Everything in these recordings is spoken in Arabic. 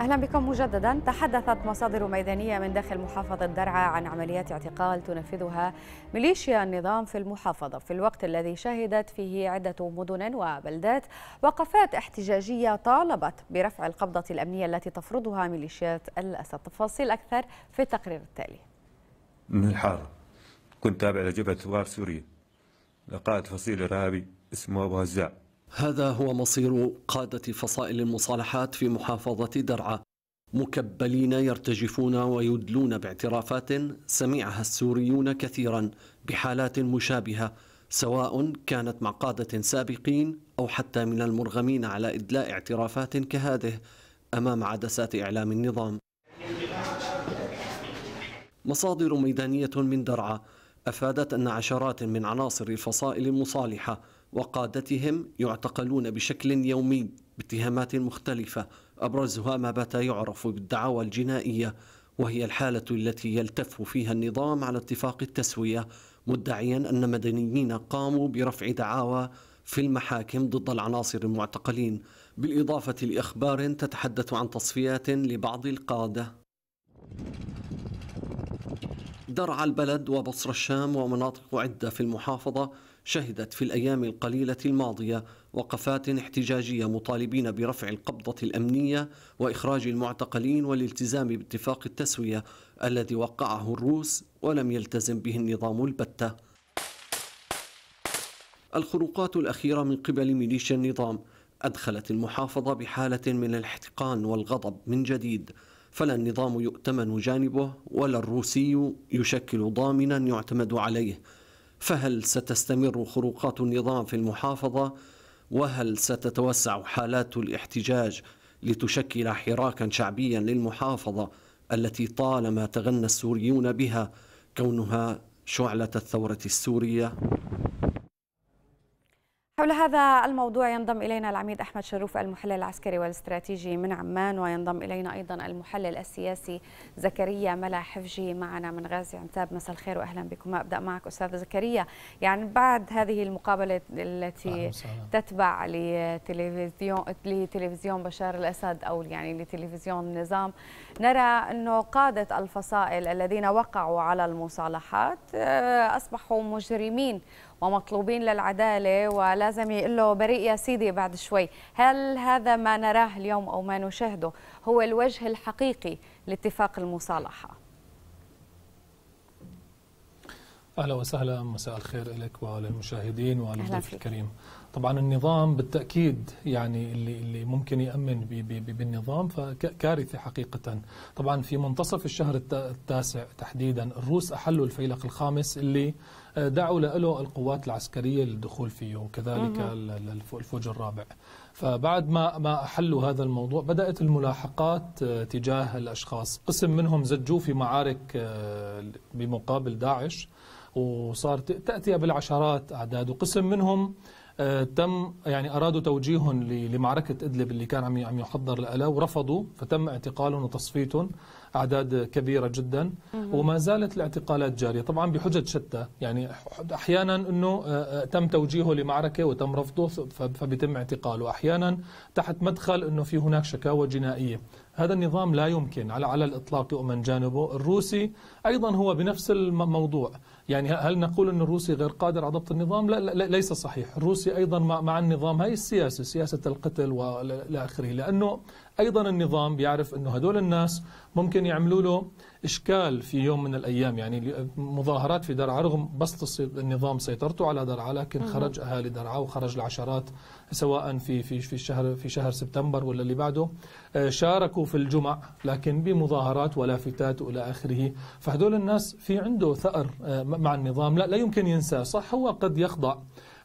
أهلا بكم مجددا تحدثت مصادر ميدانية من داخل محافظة درعا عن عمليات اعتقال تنفذها ميليشيا النظام في المحافظة في الوقت الذي شهدت فيه عدة مدن وبلدات وقفات احتجاجية طالبت برفع القبضة الأمنية التي تفرضها ميليشيات الأسد تفاصيل أكثر في التقرير التالي من الحارة كنت تابع لجبهة ثوار سوريا لقاء فصيل إرهابي اسمه أبو هزاع هذا هو مصير قادة فصائل المصالحات في محافظة درعا مكبلين يرتجفون ويدلون باعترافات سمعها السوريون كثيرا بحالات مشابهة سواء كانت مع قادة سابقين أو حتى من المرغمين على إدلاء اعترافات كهذه أمام عدسات إعلام النظام مصادر ميدانية من درعا أفادت أن عشرات من عناصر الفصائل المصالحة وقادتهم يعتقلون بشكل يومي باتهامات مختلفة أبرزها ما بات يعرف بالدعاوى الجنائية وهي الحالة التي يلتف فيها النظام على اتفاق التسوية مدعيا أن مدنيين قاموا برفع دعاوى في المحاكم ضد العناصر المعتقلين بالإضافة لأخبار تتحدث عن تصفيات لبعض القادة درعا البلد وبصر الشام ومناطق عدة في المحافظة شهدت في الأيام القليلة الماضية وقفات احتجاجية مطالبين برفع القبضة الأمنية وإخراج المعتقلين والالتزام باتفاق التسوية الذي وقعه الروس ولم يلتزم به النظام البتة الخروقات الأخيرة من قبل ميليشيا النظام أدخلت المحافظة بحالة من الاحتقان والغضب من جديد فلا النظام يؤتمن جانبه ولا الروسي يشكل ضامنا يعتمد عليه فهل ستستمر خروقات النظام في المحافظه وهل ستتوسع حالات الاحتجاج لتشكل حراكا شعبيا للمحافظه التي طالما تغنى السوريون بها كونها شعله الثوره السوريه حول هذا الموضوع ينضم إلينا العميد أحمد شروف المحلل العسكري والاستراتيجي من عمان وينضم إلينا أيضا المحلل السياسي زكريا ملا حفجي معنا من غازي عنتاب مساء الخير وأهلا بكم أبدأ معك أستاذ زكريا يعني بعد هذه المقابلة التي تتبع لتلفزيون لتلفزيون بشار الأسد أو يعني لتلفزيون النظام نرى أنه قادة الفصائل الذين وقعوا على المصالحات آه، أصبحوا مجرمين ومطلوبين للعدالة ولازم يقول له بريء يا سيدي بعد شوي هل هذا ما نراه اليوم أو ما نشاهده هو الوجه الحقيقي لاتفاق المصالحة؟ اهلا وسهلا مساء الخير لك وللمشاهدين وللضيف الكريم. طبعا النظام بالتاكيد يعني اللي اللي ممكن يامن بي بي بي بالنظام فكارثه حقيقه. طبعا في منتصف الشهر التاسع تحديدا الروس احلوا الفيلق الخامس اللي آه، دعوا له القوات العسكريه للدخول فيه وكذلك الفوج الرابع. فبعد ما ما احلوا هذا الموضوع بدات الملاحقات آه، تجاه الاشخاص، قسم منهم زجوه في معارك آه، بمقابل داعش وصار تاتي بالعشرات اعداد وقسم منهم آه، تم يعني ارادوا توجيههم لمعركه ادلب اللي كان عم عم يحضر لها ورفضوا فتم اعتقالهم وتصفيتهم أعداد كبيرة جدا وما زالت الاعتقالات جارية طبعا بحجج شتى يعني أحيانا أنه آه، آه، تم توجيهه لمعركة وتم رفضه فبيتم اعتقاله أحيانا تحت مدخل أنه في هناك شكاوى جنائية هذا النظام لا يمكن على على الإطلاق يؤمن جانبه الروسي أيضا هو بنفس الموضوع يعني هل نقول أن الروسي غير قادر على ضبط النظام لا, لا ليس صحيح الروسي أيضا مع, مع النظام هاي السياسة سياسة القتل وإلى آخره لأنه ايضا النظام بيعرف انه هدول الناس ممكن يعملوا له اشكال في يوم من الايام يعني مظاهرات في درعا رغم بسط النظام سيطرته على درعا لكن خرج اهالي درعا وخرج العشرات سواء في في في شهر في شهر سبتمبر ولا اللي بعده آه، شاركوا في الجمع لكن بمظاهرات ولافتات والى اخره فهدول الناس في عنده ثأر آه، مع النظام لا لا يمكن ينساه صح هو قد يخضع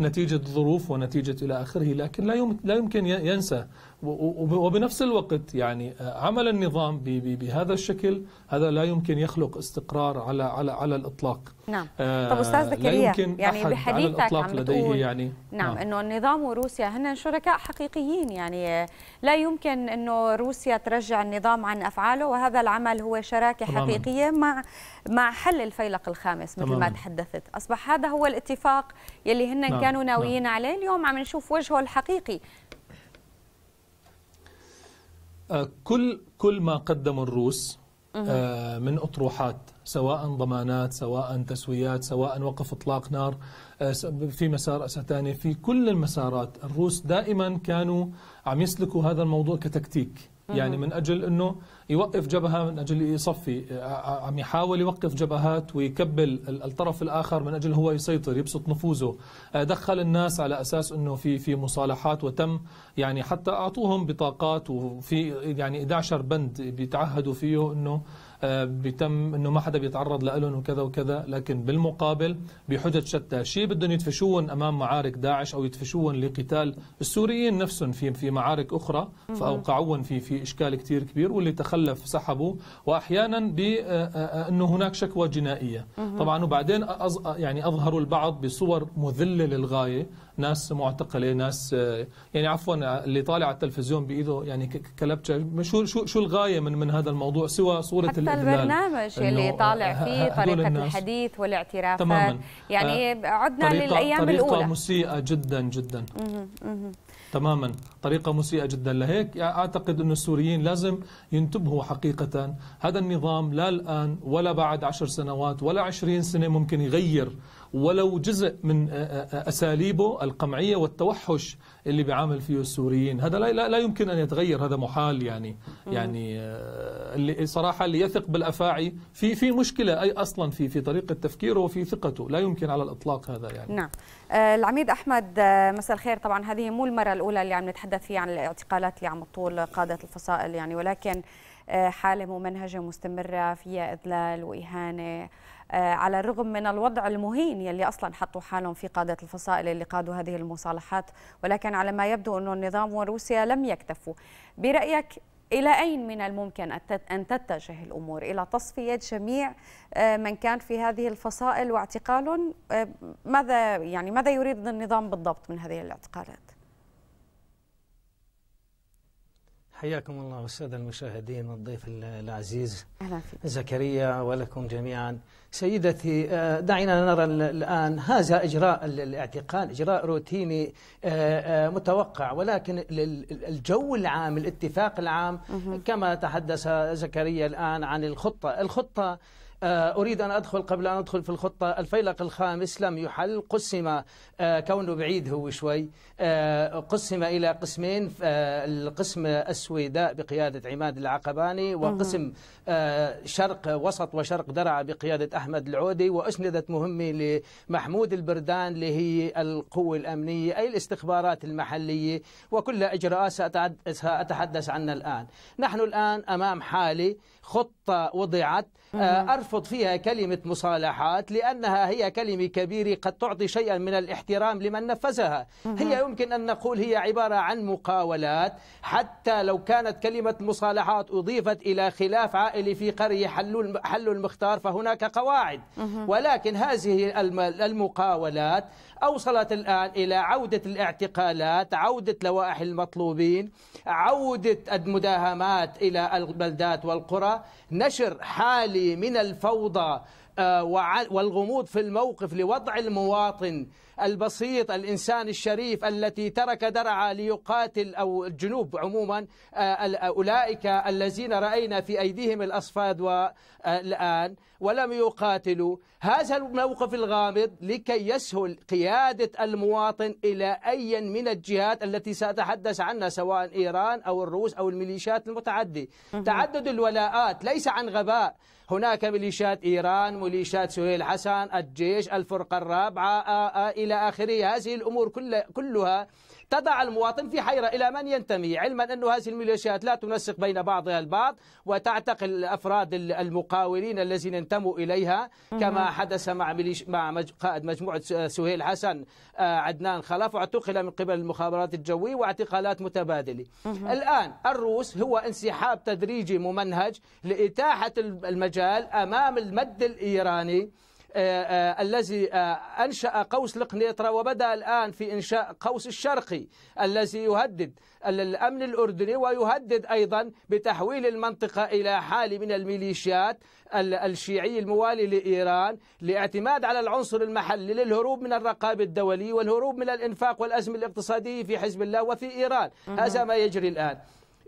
نتيجة ظروف ونتيجة إلى آخره لكن لا لا يمكن ينسى وبنفس الوقت يعني آه، عمل النظام بهذا الشكل هذا لا يمكن يخلق استقرار على على على الإطلاق نعم آه، طب أستاذ زكريا يعني بحديثك عم لديه يعني نعم, نعم إنه النظام وروسيا هن شركاء حقيقيين يعني آه، لا يمكن إنه روسيا ترجع النظام عن أفعاله وهذا العمل هو شراكة تماماً. حقيقية مع مع حل الفيلق الخامس مثل تماماً. ما تحدثت أصبح هذا هو الاتفاق يلي هن نعم. كان كانوا نعم. ناويين عليه اليوم عم نشوف وجهه الحقيقي آه، كل كل ما قدم الروس آه، من اطروحات سواء ضمانات سواء تسويات سواء وقف اطلاق نار آه، في مسار اساتاني في كل المسارات الروس دائما كانوا عم يسلكوا هذا الموضوع كتكتيك يعني من أجل أنه يوقف جبهة من أجل يصفي آه، عم يحاول يوقف جبهات ويكبل الطرف الآخر من أجل هو يسيطر يبسط نفوذه آه، دخل الناس على أساس أنه في في مصالحات وتم يعني حتى أعطوهم بطاقات وفي يعني 11 بند بيتعهدوا فيه أنه آه، بيتم انه ما حدا بيتعرض لهم وكذا وكذا لكن بالمقابل بحجج شتى شيء بدهم يدفشون امام معارك داعش او يدفشون لقتال السوريين نفسهم في في معارك اخرى فاوقعوهم في في اشكال كثير كبير واللي تخلف سحبوا واحيانا بانه آه، آه، هناك شكوى جنائيه طبعا وبعدين يعني اظهروا البعض بصور مذله للغايه ناس معتقله ناس يعني عفوا اللي طالع على التلفزيون بايده يعني كلبشه شو شو شو الغايه من من هذا الموضوع سوى صوره البرنامج اللي طالع فيه طريقه الحديث والاعترافات تماما يعني آه، عدنا طريقة للايام طريقة الاولى طريقه مسيئه جدا جدا مه. مه. تماما طريقة مسيئة جدا لهيك أعتقد أن السوريين لازم ينتبهوا حقيقة هذا النظام لا الآن ولا بعد عشر سنوات ولا عشرين سنة ممكن يغير ولو جزء من أساليبه القمعية والتوحش اللي بيعامل فيه السوريين هذا لا, لا يمكن أن يتغير هذا محال يعني يعني آه، اللي صراحة اللي يثق بالأفاعي في في مشكلة أي أصلا في في طريقة تفكيره وفي ثقته لا يمكن على الإطلاق هذا يعني نعم آه، العميد أحمد آه، مساء الخير طبعا هذه مو المرة الأولى اللي عم نتحدث نتحدث فيه عن الاعتقالات اللي عم تطول قادة الفصائل يعني ولكن آه، حالة ممنهجة مستمرة فيها إذلال وإهانة آه، على الرغم من الوضع المهين يلي أصلا حطوا حالهم في قادة الفصائل اللي قادوا هذه المصالحات ولكن على ما يبدو أنه النظام وروسيا لم يكتفوا برأيك إلى أين من الممكن أن تتجه الأمور إلى تصفية جميع آه، من كان في هذه الفصائل واعتقالهم ماذا يعني ماذا يريد النظام بالضبط من هذه الاعتقالات؟ حياكم الله السادة المشاهدين والضيف العزيز أهلا فيك. زكريا ولكم جميعا سيدتي آه، دعينا نرى الآن هذا إجراء الاعتقال إجراء روتيني آه، آه، متوقع ولكن الجو العام الاتفاق العام كما تحدث زكريا الآن عن الخطة الخطة آه، أريد أن أدخل قبل أن أدخل في الخطة الفيلق الخامس لم يحل قسم آه، كونه بعيد هو شوي آه، قسم إلى قسمين القسم السويداء بقيادة عماد العقباني وقسم شرق وسط وشرق درعا بقيادة أحمد العودي وأسندت مهمة لمحمود البردان اللي هي القوة الأمنية أي الاستخبارات المحلية وكل إجراءات سأتحدث عنها الآن نحن الآن أمام حالة خطة وضعت أرفع نحفظ فيها كلمة مصالحات لأنها هي كلمة كبيرة قد تعطي شيئا من الاحترام لمن نفذها هي يمكن أن نقول هي عبارة عن مقاولات حتى لو كانت كلمة مصالحات أضيفت إلى خلاف عائلي في قرية حل المختار فهناك قواعد ولكن هذه المقاولات أوصلت الآن إلى عودة الاعتقالات عودة لوائح المطلوبين عودة المداهمات إلى البلدات والقرى نشر حالي من الف الفوضى آه، والغموض في الموقف لوضع المواطن البسيط الإنسان الشريف التي ترك درعا ليقاتل أو الجنوب عموما آه، آه، أولئك الذين رأينا في أيديهم الأصفاد والآن ولم يقاتلوا هذا الموقف الغامض لكي يسهل قيادة المواطن إلى أي من الجهات التي سأتحدث عنها سواء إيران أو الروس أو الميليشيات المتعدي تعدد الولاءات ليس عن غباء هناك ميليشيات إيران ميليشيات سهيل حسن الجيش الفرقة الرابعة آآ آآ إلى آخره هذه الأمور كلها تضع المواطن في حيرة إلى من ينتمي علما أن هذه الميليشيات لا تنسق بين بعضها البعض وتعتقل الأفراد المقاولين الذين انتموا إليها كما حدث مع مع قائد مجموعة سهيل حسن آه، عدنان خلف واعتقل من قبل المخابرات الجوية واعتقالات متبادلة الآن الروس هو انسحاب تدريجي ممنهج لإتاحة المجال أمام المد الإيراني آه، آه، الذي آه، أنشأ قوس القنيطرة وبدأ الآن في إنشاء قوس الشرقي الذي يهدد الأمن الأردني ويهدد أيضا بتحويل المنطقة إلى حالة من الميليشيات الشيعي الموالي لإيران لاعتماد على العنصر المحلي للهروب من الرقابة الدولية والهروب من الإنفاق والأزمة الاقتصادية في حزب الله وفي إيران هذا ما يجري الآن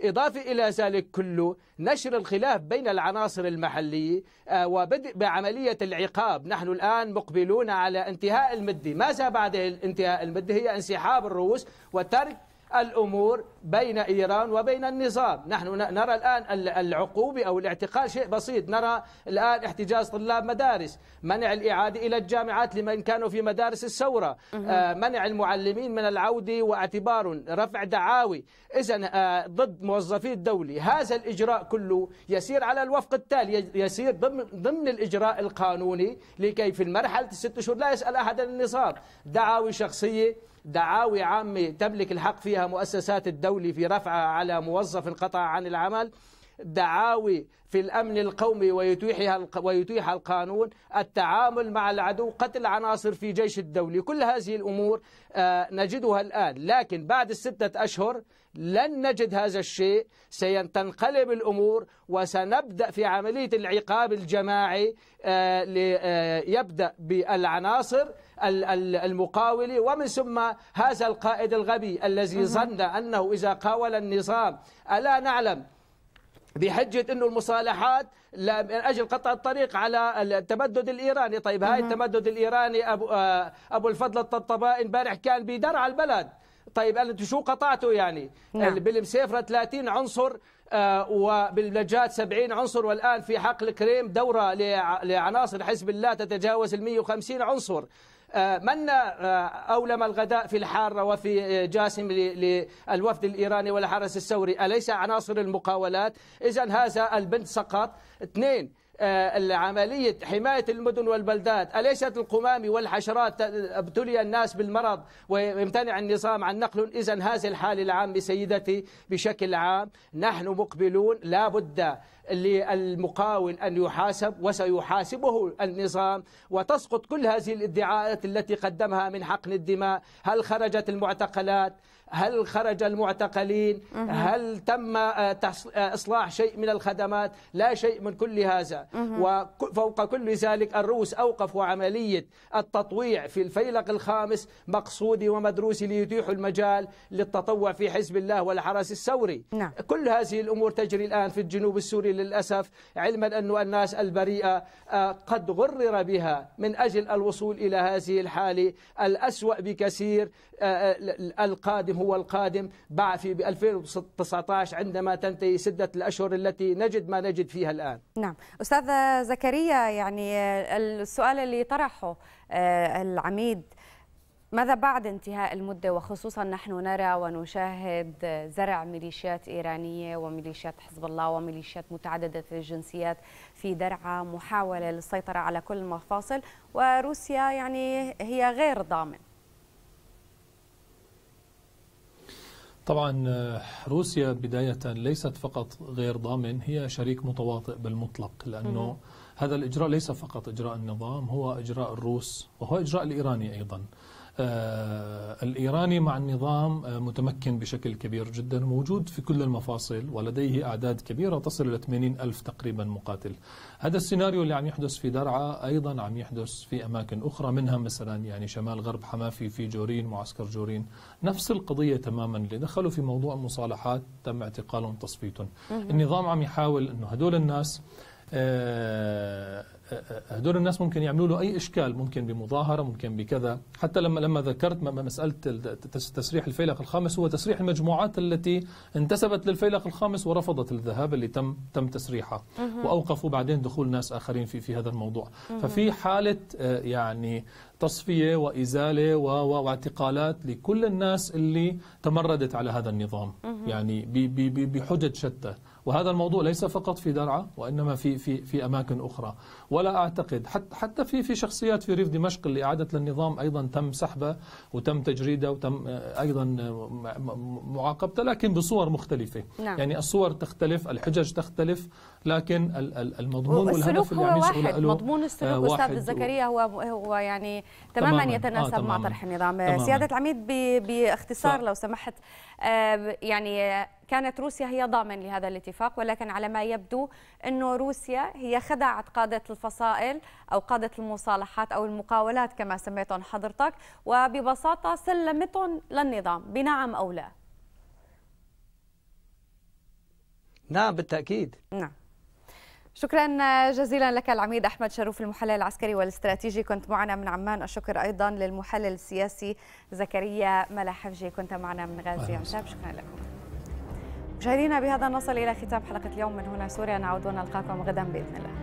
إضافة إلى ذلك كله نشر الخلاف بين العناصر المحلية آه، وبدء بعملية العقاب نحن الآن مقبلون على انتهاء المدة ماذا بعد انتهاء المدة هي انسحاب الرؤوس وترك الأمور بين إيران وبين النظام نحن نرى الآن العقوبة أو الاعتقال شيء بسيط نرى الآن احتجاز طلاب مدارس منع الإعادة إلى الجامعات لمن كانوا في مدارس الثورة آه، منع المعلمين من العودة واعتبار رفع دعاوي إذا آه، ضد موظفي الدولة هذا الإجراء كله يسير على الوفق التالي يسير ضمن, ضمن الإجراء القانوني لكي في المرحلة الست شهور لا يسأل أحد النظام دعاوي شخصية دعاوي عامة تملك الحق فيها مؤسسات الدولة في رفعها على موظف انقطع عن العمل دعاوي في الأمن القومي ويتيحها ويتيحها القانون التعامل مع العدو قتل عناصر في جيش الدولي كل هذه الأمور آه، نجدها الآن لكن بعد الستة أشهر لن نجد هذا الشيء سينقلب الأمور وسنبدأ في عملية العقاب الجماعي آه، ليبدأ آه، بالعناصر المقاول ومن ثم هذا القائد الغبي الذي ظن أنه إذا قاول النظام ألا نعلم بحجة أنه المصالحات لا من اجل قطع الطريق على التمدد الايراني، طيب هاي التمدد الايراني ابو آه، ابو الفضل الطبطبائي امبارح كان بدرع البلد، طيب انت شو قطعته يعني؟ نعم. بالمسيفره 30 عنصر آه، وباللجات 70 عنصر والان في حقل كريم دوره لعناصر حزب الله تتجاوز ال 150 عنصر، آه، من آه، أولم الغداء في الحارة وفي آه، جاسم للوفد الإيراني والحرس الثوري أليس عناصر المقاولات إذا هذا البند سقط اثنين آه، العملية حماية المدن والبلدات أليست القمامي والحشرات ابتلي الناس بالمرض ويمتنع النظام عن نقل إذا هذه الحالة العامة سيدتي بشكل عام نحن مقبلون لا بد للمقاول أن يحاسب وسيحاسبه النظام وتسقط كل هذه الادعاءات التي قدمها من حقن الدماء هل خرجت المعتقلات هل خرج المعتقلين هل تم آه، آه، إصلاح شيء من الخدمات لا شيء من كل هذا وفوق كل ذلك الروس أوقفوا عملية التطويع في الفيلق الخامس مقصودي ومدروسي ليتيحوا المجال للتطوع في حزب الله والحرس الثوري نعم. كل هذه الأمور تجري الآن في الجنوب السوري للأسف علما أن الناس البريئة آه، قد غرر بها من أجل الوصول إلى هذه الحالة الأسوأ بكثير آه، آه، القادم هو القادم باع في 2019 عندما تنتهي سدة الأشهر التي نجد ما نجد فيها الآن نعم أستاذ زكريا يعني آه، السؤال اللي طرحه العميد ماذا بعد انتهاء المدة وخصوصا نحن نرى ونشاهد زرع ميليشيات إيرانية وميليشيات حزب الله وميليشيات متعددة الجنسيات في درعا محاولة للسيطرة على كل المفاصل وروسيا يعني هي غير ضامن طبعا آه، روسيا بداية ليست فقط غير ضامن هي شريك متواطئ بالمطلق لأنه مم. هذا الإجراء ليس فقط إجراء النظام هو إجراء الروس وهو إجراء الإيراني أيضا آه، الإيراني مع النظام آه، متمكن بشكل كبير جدا موجود في كل المفاصل ولديه أعداد كبيرة تصل إلى 80 ألف تقريبا مقاتل هذا السيناريو اللي عم يحدث في درعا أيضا عم يحدث في أماكن أخرى منها مثلا يعني شمال غرب حمافي في جورين معسكر جورين نفس القضية تماما اللي دخلوا في موضوع المصالحات تم اعتقالهم تصفيتهم النظام عم يحاول أنه هدول الناس آه هدول الناس ممكن يعملوا له اي اشكال ممكن بمظاهره ممكن بكذا حتى لما لما ذكرت مساله تسريح الفيلق الخامس هو تسريح المجموعات التي انتسبت للفيلق الخامس ورفضت الذهاب اللي تم تم تسريحها واوقفوا بعدين دخول ناس اخرين في في هذا الموضوع ففي حاله آه، يعني تصفية وإزالة واعتقالات لكل الناس اللي تمردت على هذا النظام يعني بحجج شتى وهذا الموضوع ليس فقط في درعا وانما في في في اماكن اخرى ولا اعتقد حتى حتى في في شخصيات في ريف دمشق اللي اعادت للنظام ايضا تم سحبه وتم تجريده وتم آه، ايضا آه، معاقبته لكن بصور مختلفه نعم. يعني الصور تختلف الحجج تختلف لكن المضمون والهدف اللي عم يعني يسعوا واحد مضمون السلوك آه، استاذ زكريا هو هو يعني تماما, تماماً آه، يتناسب آه تماماً مع طرح النظام سياده العميد باختصار لو سمحت آه يعني كانت روسيا هي ضامن لهذا الاتفاق ولكن على ما يبدو انه روسيا هي خدعت قادة الفصائل أو قادة المصالحات أو المقاولات كما سميتهم حضرتك وببساطة سلمتهم للنظام بنعم أو لا نعم بالتأكيد نعم شكرا جزيلا لك العميد احمد شروف المحلل العسكري والاستراتيجي كنت معنا من عمان الشكر ايضا للمحلل السياسي زكريا ملاحفجي كنت معنا من غازي عشاب شكرا لكم مشاهدينا بهذا نصل الى ختام حلقه اليوم من هنا سوريا نعود ونلقاكم غدا باذن الله